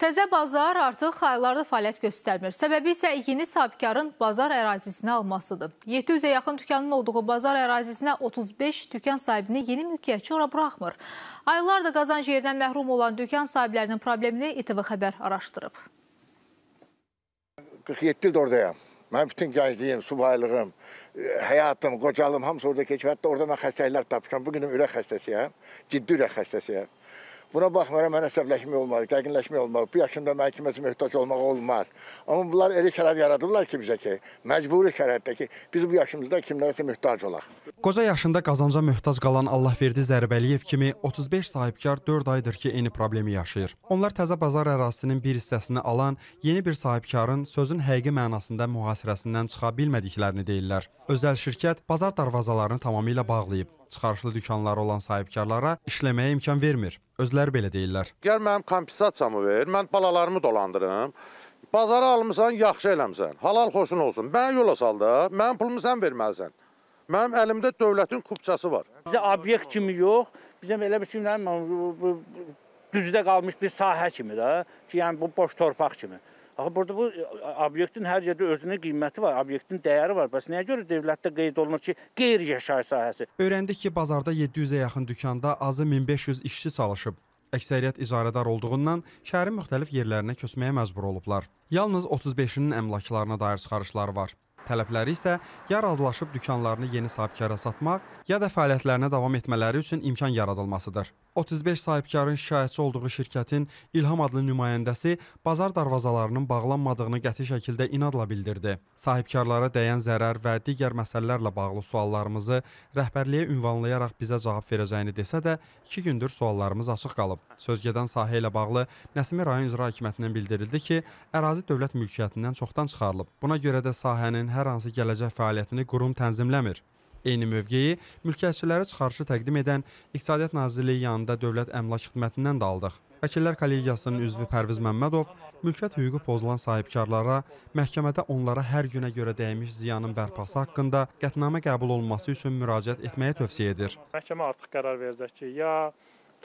Təzə bazar artıq xaylarda fəaliyyət göstərmir. Səbəbi isə yeni sahibkarın bazar ərazisini almasıdır. 700-ə yaxın tükanın olduğu bazar ərazisinə 35 tükan sahibini yeni mülkiyyətçi ora buraxmır. Aylardır qazanc yerdən məhrum olan tükan sahiblərinin problemini İTV Xəbər araşdırıb. 47 ildir oradayam. Mən bütün gəncliyim, subaylığım, həyatım, qocalığım hamısı orada keçib. Hətta orada mən xəstəliklər tapışam. Bugünüm ürək xəstəsiyəm, ciddi ürək xəstəsiyəm. Buna baxmayaraq mən əsəbləşmək olmadı, dəginləşmək olmadı. Bu yaşımda mən kiməsə möhtac olmaq olmaz. Amma bunlar elə şərait yaradıblar ki, bizə ki, məcburi şəraitdə ki, biz bu yaşımızda kimlərəsə möhtac olaq. Qoca yaşında qazanca möhtac qalan Allahverdi Zərbəliyev kimi 35 sahibkar 4 aydır ki, eyni problemi yaşayır. Onlar təzə bazar ərazisinin bir hissəsini alan yeni bir sahibkarın sözün həqiqi mənasında mühasirəsindən çıxa bilmədiklərini deyirlər. Özəl şirkət bazar darvazalarını tamamilə bağlayıb çıxarışlı dükanları olan sahibkarlara işləməyə imkan vermir. Özləri belə deyirlər. Gəl mənim kompensasiyamı ver, mən balalarımı dolandırım. Bazara almısan, yaxşı eləmsən. Halal xoşun olsun. Mənə yola sal da, mənim pulumu sən verməlisən. Mənim əlimdə dövlətin kupçası var. Bizə obyekt kimi yox, bizə elə bir kimi düzdə qalmış bir sahə kimi də, ki, yəni bu boş torpaq kimi. Axı burada bu obyektin hər yerdə özünün qiyməti var, obyektin dəyəri var. Bəs nəyə görə dövlətdə qeyd olunur ki, qeyri-yaşayış sahəsi? Öyrəndik ki, bazarda 700-ə yaxın dükanda azı 1500 işçi çalışıb. Əksəriyyət icarədar olduğundan şəhərin müxtəlif yerlərinə köçməyə məcbur olublar. Yalnız 35-inin əmlaklarına dair çıxarışları var. Tələbləri isə ya razılaşıb dükanlarını yeni sahibkara satmaq, ya da fəaliyyətlərinə davam etmələri üçün imkan yaradılmasıdır. 35 sahibkarın şikayətçi olduğu şirkətin İlham adlı nümayəndəsi bazar darvazalarının bağlanmadığını qəti şəkildə inadla bildirdi. Sahibkarlara dəyən zərər və digər məsələlərlə bağlı suallarımızı rəhbərliyə ünvanlayaraq bizə cavab verəcəyini desə də, 2 gündür suallarımız açıq qalıb. Sözgedən sahə ilə bağlı Nəsimi rayon icra hakimiyyətindən bildirildi ki, ərazi dövlət mülkiyyətindən çoxdan çıxarılıb. Buna görə də sahənin hər hansı gələcək fəaliyyətini qurum tənzimləmir. Eyni mövqeyi mülkiyyətçilərə çıxarışı təqdim edən İqtisadiyyat Nazirliyi yanında Dövlət Əmlak Xidmətindən də aldıq. Vəkillər Kollegiyasının üzvü Pərviz Məmmədov mülkiyyət hüququ pozulan sahibkarlara, məhkəmədə onlara hər günə görə dəymiş ziyanın bərpası haqqında qətnamə qəbul olunması üçün müraciət etməyə tövsiyə edir. Məhkəmə artıq qərar verəcək ki, ya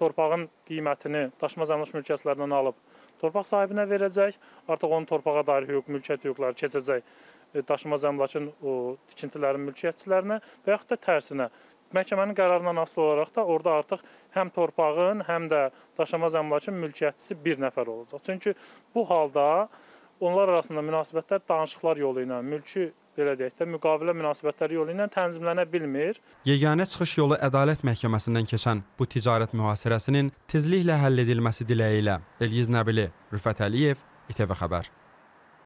torpağın qiymətini daşmaz əmlak mülkiyyətlərindən alıb torpaq sahibinə verəcək, artıq onun torpağa dair hüquq, mülkiyyət hüquqları keçəcək E, daşınmaz əmlakın o tikintilərin mülkiyyətçilərinə və yaxud da tərsinə məhkəmənin qərarından asılı olaraq da orada artıq həm torpağın, həm də daşınmaz əmlakın mülkiyyətçisi bir nəfər olacaq. Çünki bu halda onlar arasında münasibətlər danışıqlar yolu ilə, mülki belə deyək də, müqavilə münasibətləri yolu ilə tənzimlənə bilmir. Yeganə çıxış yolu Ədalət Məhkəməsindən keçən bu ticarət mühasirəsinin tezliklə həll edilməsi diləyi ilə Elgiz Nəbili, Rüfət Əliyev, İTV Xəbər.